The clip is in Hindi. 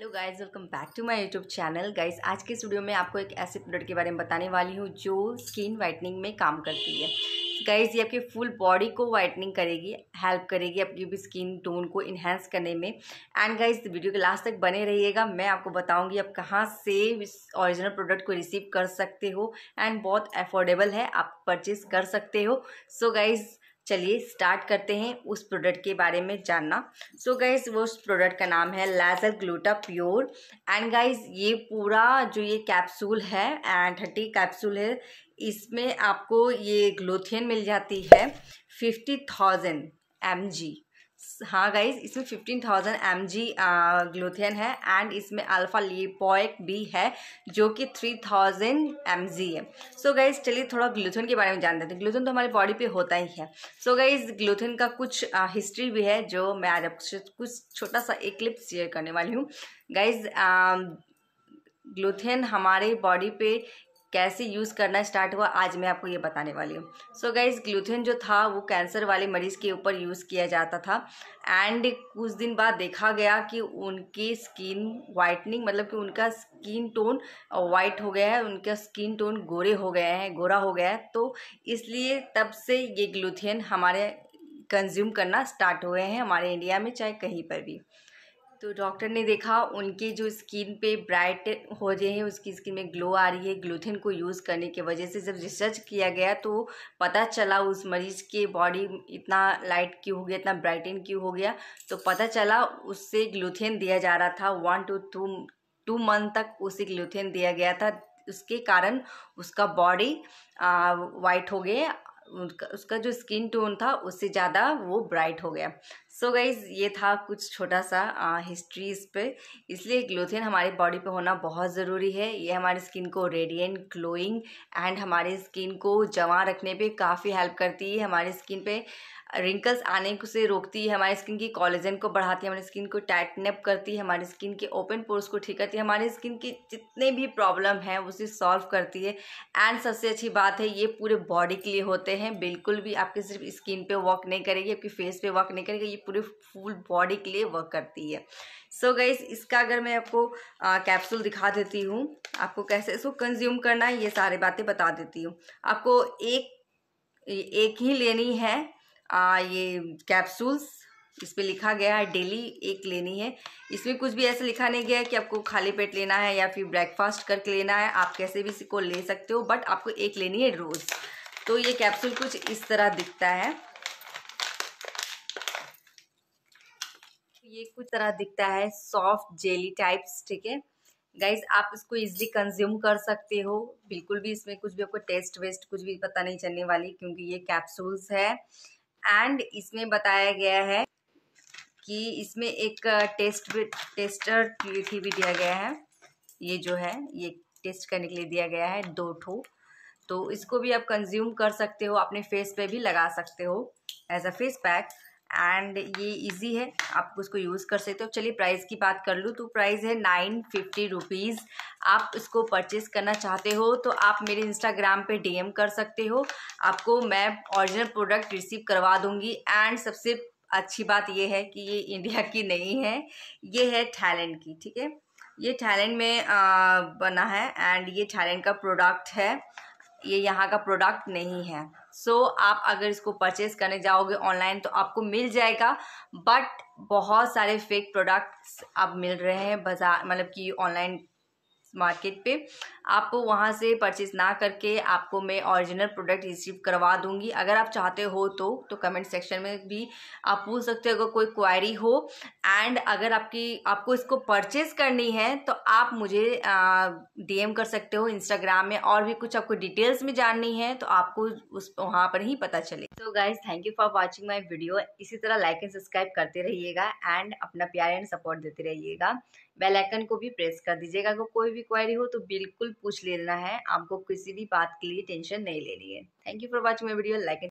hello guys welcome back to my YouTube channel guys आज के स्टूडियो में आपको एक ऐसे प्रोडक्ट के बारे में बताने वाली हूँ जो स्किन वाइटनिंग में काम करती है गाइस ये आपकी फुल बॉडी को वाइटनिंग करेगी हेल्प करेगी आपकी भी स्किन टोन को इन्हेंस करने में एंड गाइस वीडियो के लास्ट तक बने रहिएगा मैं आपको बताऊंगी आप कहाँ से इस ऑरिजिनल प्रोडक्ट को रिसीव कर सकते हो एंड बहुत अफोर्डेबल है आप परचेज कर सकते हो सो so गाइज़ चलिए स्टार्ट करते हैं उस प्रोडक्ट के बारे में जानना सो so गाइज वो उस प्रोडक्ट का नाम है Laser Gluta Pure and guys ये पूरा जो ये कैप्सूल है एंड थर्टी कैप्सूल है इसमें आपको ये ग्लोथियन मिल जाती है फिफ्टी थाउजेंड एम जी हाँ गाइज इसमें fifteen thousand M G glutathione है एंड इसमें अल्फ़ा लीपोइक भी है जो कि थ्री थाउजेंड एम जी है सो so गाइज चलिए थोड़ा ग्लूथिन के बारे में जान लेते हैं ग्लूथिन तो, तो हमारी बॉडी पे होता ही है सो गाइज ग्लूथिन का कुछ हिस्ट्री भी है जो मैं आज आपसे कुछ छोटा सा एक क्लिप शेयर करने वाली हूँ गाइज ग्लूथेन हमारे बॉडी पे कैसे यूज़ करना स्टार्ट हुआ आज मैं आपको ये बताने वाली हूँ सो गाइज ग्लूथिन जो था वो कैंसर वाले मरीज़ के ऊपर यूज़ किया जाता था एंड कुछ दिन बाद देखा गया कि उनकी स्किन वाइटनिंग मतलब कि उनका स्किन टोन वाइट हो गया है उनका स्किन टोन गोरे हो गए हैं गोरा हो गया है तो इसलिए तब से ये ग्लूथिन हमारे कंज्यूम करना स्टार्ट हुए हैं हमारे इंडिया में चाहे कहीं पर भी तो डॉक्टर ने देखा उनके जो स्किन पे ब्राइट हो रहे हैं उसकी स्किन में ग्लो आ रही है ग्लूथिन को यूज़ करने की वजह से जब रिसर्च किया गया तो पता चला उस मरीज़ के बॉडी इतना लाइट क्यों हो गया इतना ब्राइटन क्यों हो गया तो पता चला उससे ग्लूथिन दिया जा रहा था one to two two month तक उसे ग्लूथिन दिया गया था उसके कारण उसका बॉडी वाइट हो गया उसका जो स्किन टोन था उससे ज़्यादा वो ब्राइट हो गया सो so गाइज ये था कुछ छोटा सा हिस्ट्रीज पे इसलिए ग्लोथिन हमारे बॉडी पे होना बहुत ज़रूरी है ये हमारी स्किन को रेडिएंट ग्लोइंग एंड हमारी स्किन को जमा रखने पे काफ़ी हेल्प करती है हमारी स्किन पे रिंकल्स आने से रोकती है हमारी स्किन की कॉलेजन को बढ़ाती है हमारी स्किन को टाइटनअप करती है हमारी स्किन के ओपन पोर्स को ठीक करती है हमारी स्किन की जितने भी प्रॉब्लम हैं उसे सॉल्व करती है एंड सबसे अच्छी बात है ये पूरे बॉडी के लिए होते हैं बिल्कुल भी आपके सिर्फ स्किन पे वर्क नहीं करेगी आपके फेस पे वर्क नहीं करेगी ये पूरे फुल बॉडी के लिए वर्क करती है सो so गई इसका अगर मैं आपको कैप्सूल दिखा देती हूँ आपको कैसे इसको कंज्यूम करना है ये सारी बातें बता देती हूँ आपको एक एक ही लेनी है आ, ये कैप्सूल्स इस पर लिखा गया है डेली एक लेनी है इसमें कुछ भी ऐसा लिखा नहीं गया है कि आपको खाली पेट लेना है या फिर ब्रेकफास्ट करके लेना है आप कैसे भी इसको ले सकते हो बट आपको एक लेनी है रोज़ तो ये कैप्सूल कुछ इस तरह दिखता है ये कुछ तरह दिखता है सॉफ्ट जेली टाइप्स ठीक है गाइज आप इसको इजिली कंज्यूम कर सकते हो बिल्कुल भी इसमें कुछ भी आपको टेस्ट वेस्ट कुछ भी पता नहीं चलने वाली क्योंकि ये कैप्सूल्स है एंड इसमें बताया गया है कि इसमें एक टेस्ट टेस्टर थी भी दिया गया है ये जो है ये टेस्ट करने के लिए दिया गया है दो ठो तो इसको भी आप कंज्यूम कर सकते हो अपने फेस पे भी लगा सकते हो as a face pack and ये इजी है आप उसको यूज़ कर सकते हो चलिए प्राइस की बात कर लूँ तो प्राइस है नाइन फिफ्टी रुपीज़ आप इसको परचेस करना चाहते हो तो आप मेरे इंस्टाग्राम पे डीएम कर सकते हो आपको मैं ओरिजिनल प्रोडक्ट रिसीव करवा दूँगी एंड सबसे अच्छी बात यह है कि ये इंडिया की नहीं है ये है थाईलैंड की ठीक है ये थाईलैंड में आ, बना है एंड ये थाईलैंड का प्रोडक्ट है ये यहाँ का प्रोडक्ट नहीं है सो so, आप अगर इसको परचेज़ करने जाओगे ऑनलाइन तो आपको मिल जाएगा बट बहुत सारे फेक प्रोडक्ट्स अब मिल रहे हैं बाज़ार मतलब कि ऑनलाइन मार्केट पे आप वहाँ से परचेज़ ना करके आपको मैं ओरिजिनल प्रोडक्ट रिसीव करवा दूँगी अगर आप चाहते हो तो तो कमेंट सेक्शन में भी आप पूछ सकते हो अगर कोई क्वायरी हो एंड अगर आपकी आपको इसको परचेज़ करनी है तो आप मुझे डीएम कर सकते हो इंस्टाग्राम में और भी कुछ आपको डिटेल्स में जाननी है तो आपको उस वहाँ पर ही पता चले तो guys thank you for watching my video इसी तरह लाइक एंड सब्सक्राइब करते रहिएगा एंड अपना प्यार एंड सपोर्ट देते रहिएगा बेल आइकन को भी प्रेस कर दीजिएगा अगर कोई भी भी क्वायरी हो तो बिल्कुल पूछ लेना है आपको किसी भी बात के लिए टेंशन नहीं लेनी है thank you for watching my video like